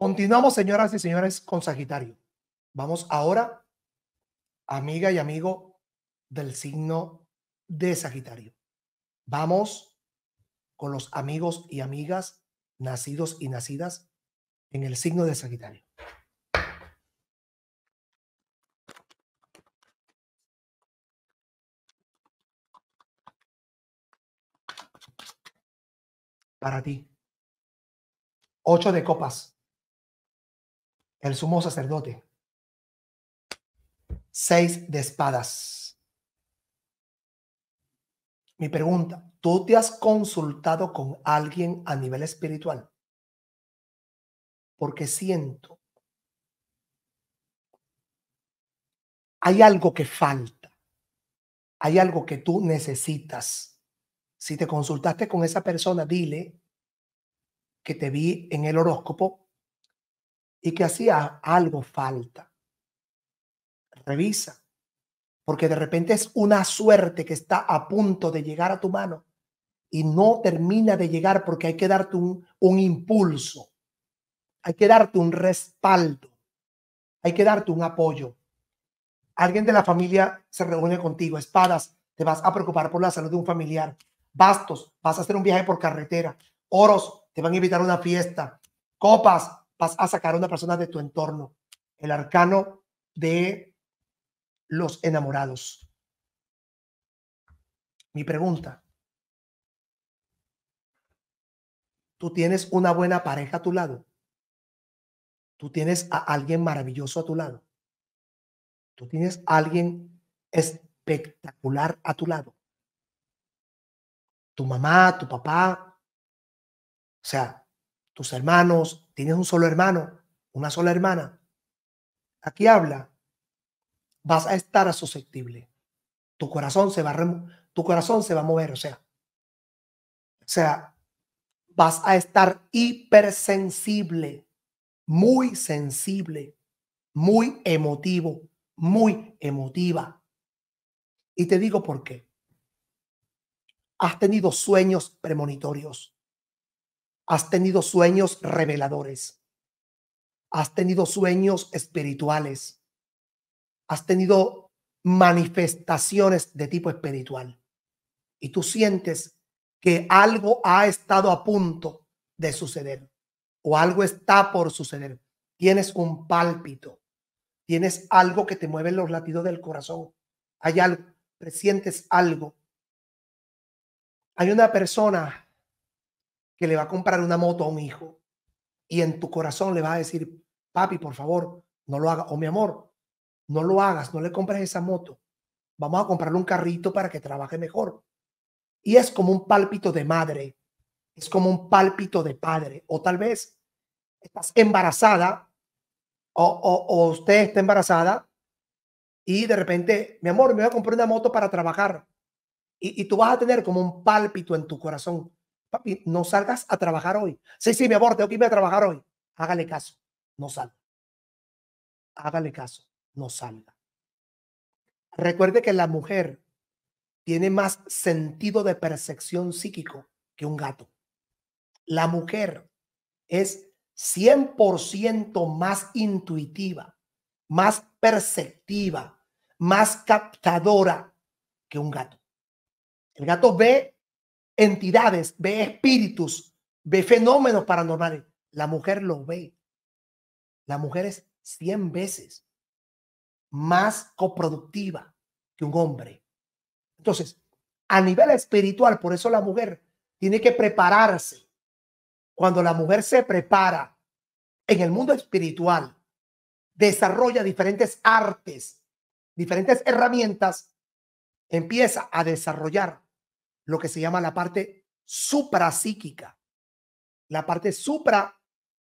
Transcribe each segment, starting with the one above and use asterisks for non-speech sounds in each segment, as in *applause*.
Continuamos, señoras y señores, con Sagitario. Vamos ahora, amiga y amigo del signo de Sagitario. Vamos con los amigos y amigas nacidos y nacidas en el signo de Sagitario. Para ti. Ocho de copas el sumo sacerdote. Seis de espadas. Mi pregunta, ¿tú te has consultado con alguien a nivel espiritual? Porque siento, hay algo que falta, hay algo que tú necesitas. Si te consultaste con esa persona, dile que te vi en el horóscopo y que hacía algo falta. Revisa, porque de repente es una suerte que está a punto de llegar a tu mano y no termina de llegar porque hay que darte un, un impulso, hay que darte un respaldo, hay que darte un apoyo. Alguien de la familia se reúne contigo, espadas, te vas a preocupar por la salud de un familiar, bastos, vas a hacer un viaje por carretera, oros, te van a invitar a una fiesta, copas, vas a sacar a una persona de tu entorno. El arcano de los enamorados. Mi pregunta. Tú tienes una buena pareja a tu lado. Tú tienes a alguien maravilloso a tu lado. Tú tienes a alguien espectacular a tu lado. Tu mamá, tu papá. O sea, tus hermanos, tienes un solo hermano, una sola hermana. Aquí habla, vas a estar susceptible. Tu corazón se va a, tu corazón se va a mover, o sea, o sea, vas a estar hipersensible, muy sensible, muy emotivo, muy emotiva. Y te digo por qué. Has tenido sueños premonitorios. Has tenido sueños reveladores. Has tenido sueños espirituales. Has tenido manifestaciones de tipo espiritual. Y tú sientes que algo ha estado a punto de suceder o algo está por suceder. Tienes un pálpito. Tienes algo que te mueve los latidos del corazón. Hay algo, presientes algo. Hay una persona que le va a comprar una moto a un hijo y en tu corazón le va a decir, papi, por favor, no lo hagas, o mi amor, no lo hagas, no le compres esa moto, vamos a comprarle un carrito para que trabaje mejor. Y es como un pálpito de madre, es como un pálpito de padre, o tal vez estás embarazada, o, o, usted está embarazada, y de repente, mi amor, me voy a comprar una moto para trabajar. Y, y, tú vas a tener como un pálpito en tu corazón. Papi, no salgas a trabajar hoy. Sí, sí, mi amor, tengo que irme a trabajar hoy. Hágale caso, no salga. Hágale caso, no salga. Recuerde que la mujer tiene más sentido de percepción psíquico que un gato. La mujer es 100% más intuitiva, más perceptiva, más captadora que un gato. El gato ve entidades, ve espíritus, ve fenómenos paranormales. La mujer lo ve. La mujer es 100 veces más coproductiva que un hombre. Entonces, a nivel espiritual, por eso la mujer tiene que prepararse. Cuando la mujer se prepara en el mundo espiritual, desarrolla diferentes artes, diferentes herramientas, empieza a desarrollar lo que se llama la parte suprapsíquica, la parte supra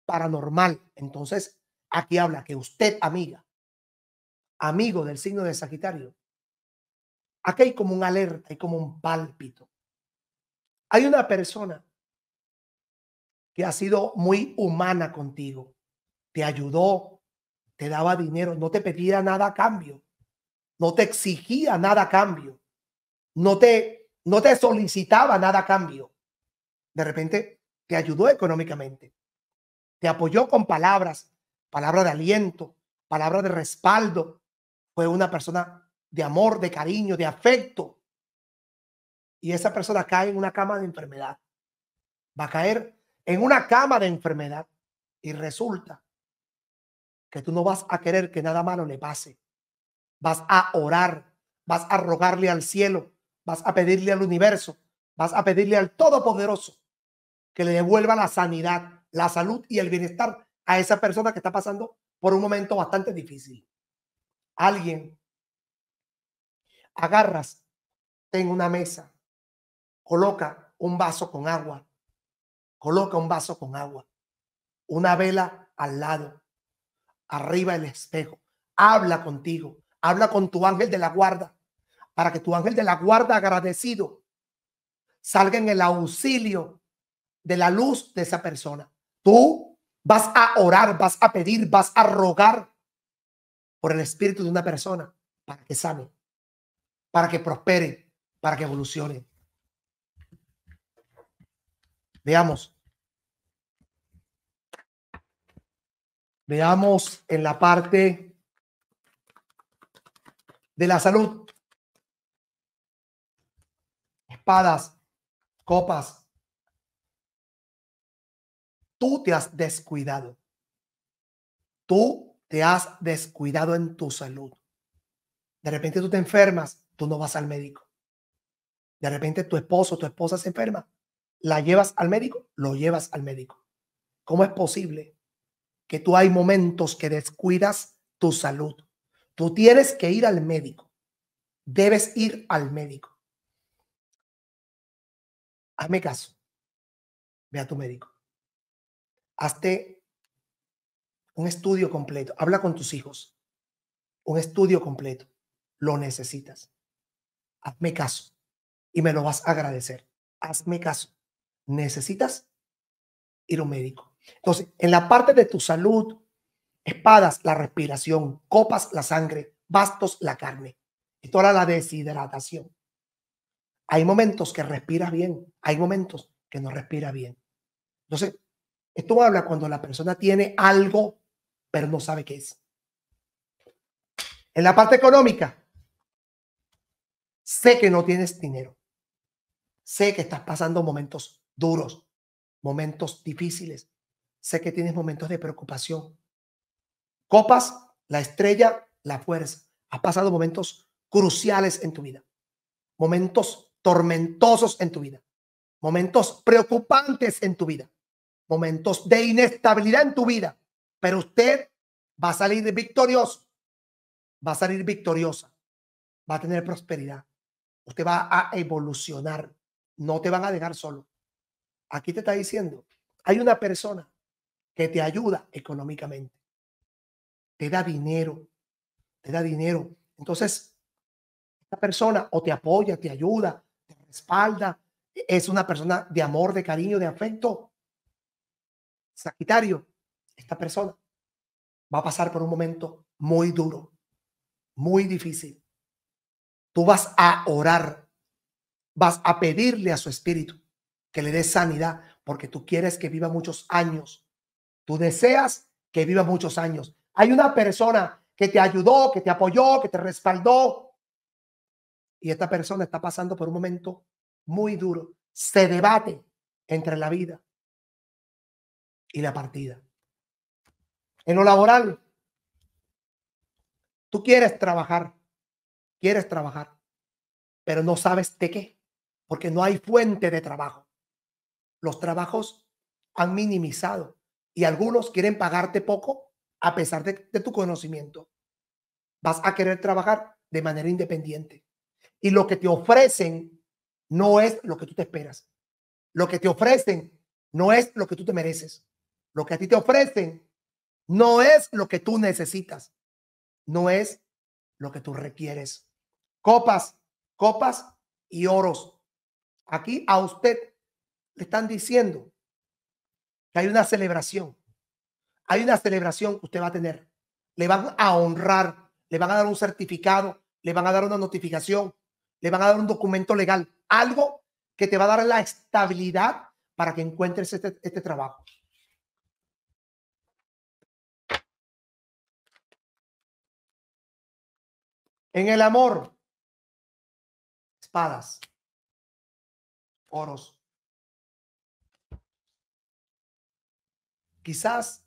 paranormal. Entonces, aquí habla que usted, amiga, amigo del signo de Sagitario, aquí hay como un alerta, hay como un pálpito. Hay una persona que ha sido muy humana contigo, te ayudó, te daba dinero, no te pedía nada a cambio, no te exigía nada a cambio, no te no te solicitaba nada a cambio. De repente te ayudó económicamente, te apoyó con palabras, palabras de aliento, palabras de respaldo. Fue una persona de amor, de cariño, de afecto. Y esa persona cae en una cama de enfermedad. Va a caer en una cama de enfermedad. Y resulta que tú no vas a querer que nada malo le pase. Vas a orar, vas a rogarle al cielo vas a pedirle al universo, vas a pedirle al Todopoderoso que le devuelva la sanidad, la salud y el bienestar a esa persona que está pasando por un momento bastante difícil. Alguien agarras, ten una mesa, coloca un vaso con agua, coloca un vaso con agua, una vela al lado, arriba el espejo, habla contigo, habla con tu ángel de la guarda, para que tu ángel de la guarda agradecido salga en el auxilio de la luz de esa persona. Tú vas a orar, vas a pedir, vas a rogar por el espíritu de una persona para que sane, para que prospere, para que evolucione. Veamos. Veamos en la parte de la salud espadas, copas. Tú te has descuidado. Tú te has descuidado en tu salud. De repente tú te enfermas, tú no vas al médico. De repente tu esposo, tu esposa se enferma. ¿La llevas al médico? Lo llevas al médico. ¿Cómo es posible que tú hay momentos que descuidas tu salud? Tú tienes que ir al médico. Debes ir al médico hazme caso. Ve a tu médico. Hazte un estudio completo. Habla con tus hijos. Un estudio completo. Lo necesitas. Hazme caso. Y me lo vas a agradecer. Hazme caso. Necesitas ir a un médico. Entonces, en la parte de tu salud, espadas, la respiración, copas, la sangre, bastos, la carne. y toda la deshidratación. Hay momentos que respiras bien, hay momentos que no respiras bien. Entonces, esto habla cuando la persona tiene algo, pero no sabe qué es. En la parte económica, sé que no tienes dinero. Sé que estás pasando momentos duros, momentos difíciles. Sé que tienes momentos de preocupación. Copas, la estrella, la fuerza. Has pasado momentos cruciales en tu vida. Momentos tormentosos en tu vida, momentos preocupantes en tu vida, momentos de inestabilidad en tu vida, pero usted va a salir victorioso, va a salir victoriosa, va a tener prosperidad, usted va a evolucionar, no te van a dejar solo. Aquí te está diciendo, hay una persona que te ayuda económicamente, te da dinero, te da dinero. Entonces, esta persona o te apoya, te ayuda, espalda, es una persona de amor, de cariño, de afecto. Sagitario, esta persona va a pasar por un momento muy duro, muy difícil. Tú vas a orar, vas a pedirle a su espíritu que le dé sanidad, porque tú quieres que viva muchos años. Tú deseas que viva muchos años. Hay una persona que te ayudó, que te apoyó, que te respaldó, y esta persona está pasando por un momento muy duro. Se debate entre la vida y la partida. En lo laboral, tú quieres trabajar, quieres trabajar, pero no sabes de qué, porque no hay fuente de trabajo. Los trabajos han minimizado y algunos quieren pagarte poco a pesar de, de tu conocimiento. Vas a querer trabajar de manera independiente y lo que te ofrecen no es lo que tú te esperas. Lo que te ofrecen no es lo que tú te mereces. Lo que a ti te ofrecen no es lo que tú necesitas. No es lo que tú requieres. Copas, copas y oros. Aquí a usted le están diciendo que hay una celebración. Hay una celebración que usted va a tener. Le van a honrar, le van a dar un certificado, le van a dar una notificación, le van a dar un documento legal, algo que te va a dar la estabilidad para que encuentres este, este, trabajo. En el amor, espadas, oros. Quizás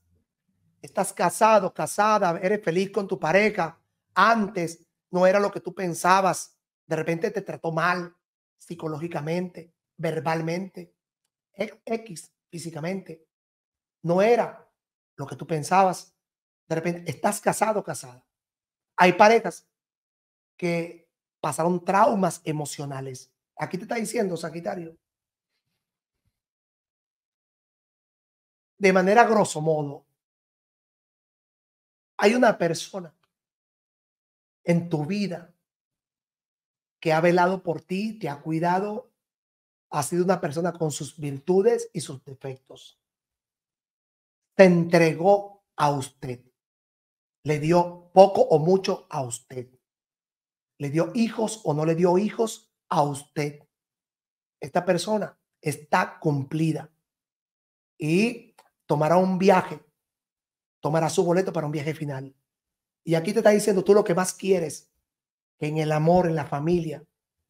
estás casado, casada, eres feliz con tu pareja. Antes no era lo que tú pensabas de repente te trató mal psicológicamente, verbalmente, X e, físicamente, no era lo que tú pensabas. De repente estás casado, casada. Hay parejas que pasaron traumas emocionales. Aquí te está diciendo, Sagitario, de manera grosso modo, hay una persona en tu vida que ha velado por ti, te ha cuidado, ha sido una persona con sus virtudes y sus defectos. Te entregó a usted. Le dio poco o mucho a usted. Le dio hijos o no le dio hijos a usted. Esta persona está cumplida y tomará un viaje, tomará su boleto para un viaje final. Y aquí te está diciendo tú lo que más quieres en el amor, en la familia,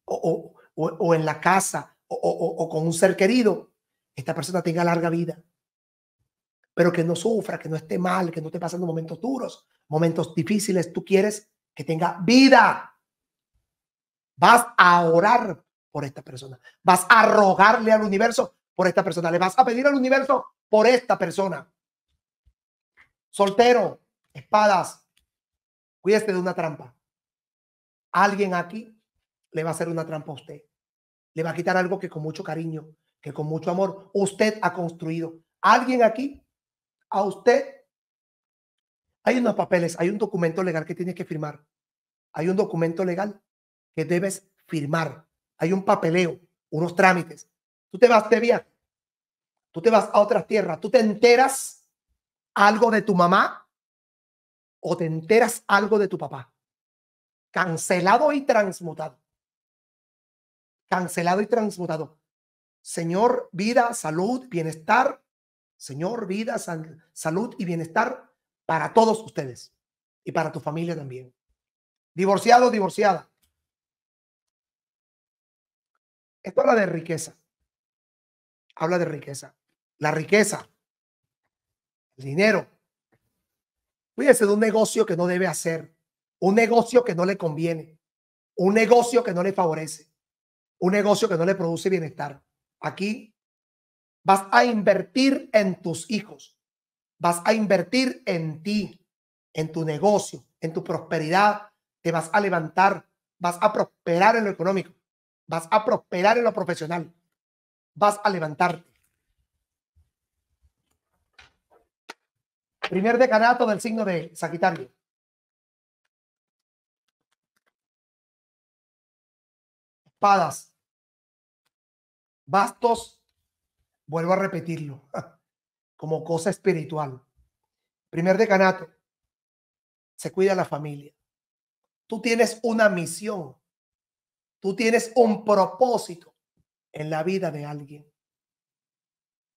o, en la casa, o con un ser querido, esta persona tenga larga vida, pero que no sufra, que no esté mal, que no esté pasando momentos duros, momentos difíciles. Tú quieres que tenga vida. Vas a orar por esta persona. Vas a rogarle al universo por esta persona. Le vas a pedir al universo por esta persona. Soltero, espadas. Cuídate de una trampa alguien aquí le va a hacer una trampa a usted. Le va a quitar algo que con mucho cariño, que con mucho amor usted ha construido. Alguien aquí, a usted, hay unos papeles, hay un documento legal que tiene que firmar. Hay un documento legal que debes firmar. Hay un papeleo, unos trámites. Tú te vas de viaje, tú te vas a otras tierras, tú te enteras algo de tu mamá o te enteras algo de tu papá cancelado y transmutado. Cancelado y transmutado. Señor, vida, salud, bienestar. Señor, vida, salud y bienestar para todos ustedes y para tu familia también. Divorciado, divorciada. Esto habla de riqueza. Habla de riqueza. La riqueza, el dinero. Cuídese de un negocio que no debe hacer un negocio que no le conviene, un negocio que no le favorece, un negocio que no le produce bienestar. Aquí vas a invertir en tus hijos, vas a invertir en ti, en tu negocio, en tu prosperidad, te vas a levantar, vas a prosperar en lo económico, vas a prosperar en lo profesional, vas a levantarte. Primer decanato del signo de Sagitario. Padas, Bastos, vuelvo a repetirlo, *laughs* como cosa espiritual. Primer decanato, se cuida la familia. Tú tienes una misión, tú tienes un propósito en la vida de alguien.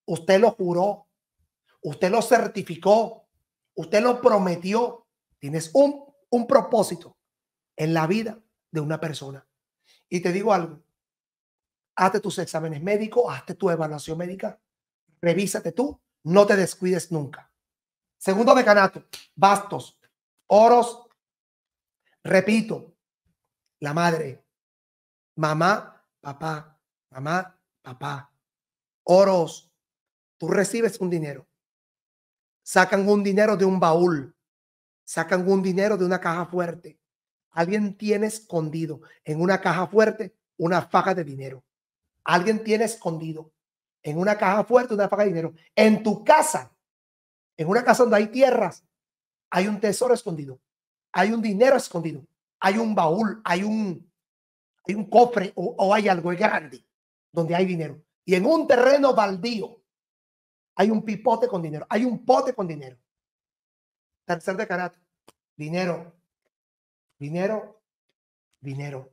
Usted lo juró, usted lo certificó, usted lo prometió. Tienes un, un propósito en la vida de una persona. Y te digo algo, hazte tus exámenes médicos, hazte tu evaluación médica, revísate tú, no te descuides nunca. Segundo mecanato, bastos, oros, repito, la madre, mamá, papá, mamá, papá, oros, tú recibes un dinero, sacan un dinero de un baúl, sacan un dinero de una caja fuerte, Alguien tiene escondido en una caja fuerte una faja de dinero. Alguien tiene escondido en una caja fuerte una faja de dinero. En tu casa, en una casa donde hay tierras, hay un tesoro escondido. Hay un dinero escondido. Hay un baúl, hay un, hay un cofre o, o hay algo grande donde hay dinero. Y en un terreno baldío hay un pipote con dinero. Hay un pote con dinero. Tercer decanato. Dinero dinero, dinero.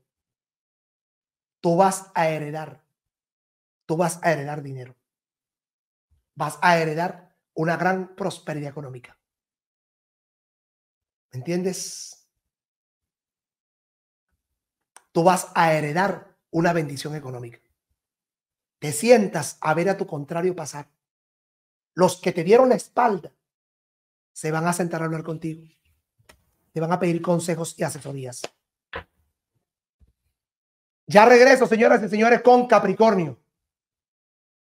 Tú vas a heredar, tú vas a heredar dinero. Vas a heredar una gran prosperidad económica. ¿Me entiendes? Tú vas a heredar una bendición económica. Te sientas a ver a tu contrario pasar. Los que te dieron la espalda se van a sentar a hablar contigo te van a pedir consejos y asesorías. Ya regreso, señoras y señores, con Capricornio.